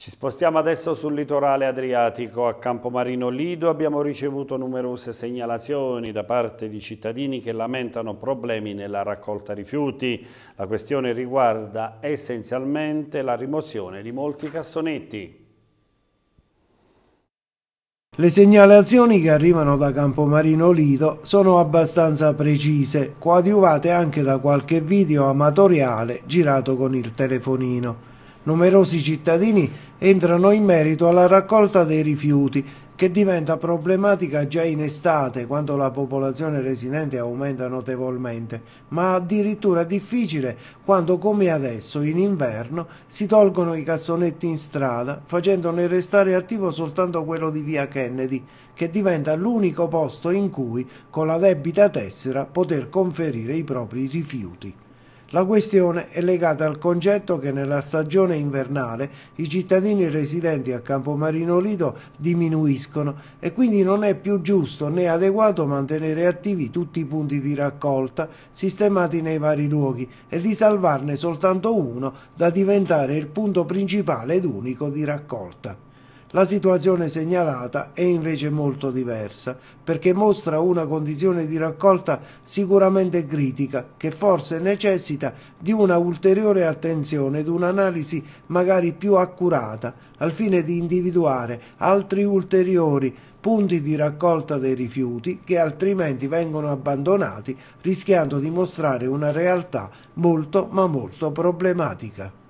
Ci spostiamo adesso sul litorale adriatico. A Campomarino Lido abbiamo ricevuto numerose segnalazioni da parte di cittadini che lamentano problemi nella raccolta rifiuti. La questione riguarda essenzialmente la rimozione di molti cassonetti. Le segnalazioni che arrivano da Campomarino Lido sono abbastanza precise, coadiuvate anche da qualche video amatoriale girato con il telefonino. Numerosi cittadini entrano in merito alla raccolta dei rifiuti che diventa problematica già in estate quando la popolazione residente aumenta notevolmente, ma addirittura difficile quando come adesso in inverno si tolgono i cassonetti in strada facendone restare attivo soltanto quello di via Kennedy che diventa l'unico posto in cui con la debita tessera poter conferire i propri rifiuti. La questione è legata al concetto che nella stagione invernale i cittadini residenti a Campomarino Lido diminuiscono e quindi non è più giusto né adeguato mantenere attivi tutti i punti di raccolta sistemati nei vari luoghi e di salvarne soltanto uno da diventare il punto principale ed unico di raccolta. La situazione segnalata è invece molto diversa, perché mostra una condizione di raccolta sicuramente critica, che forse necessita di una ulteriore attenzione ed un'analisi magari più accurata, al fine di individuare altri ulteriori punti di raccolta dei rifiuti che altrimenti vengono abbandonati, rischiando di mostrare una realtà molto ma molto problematica.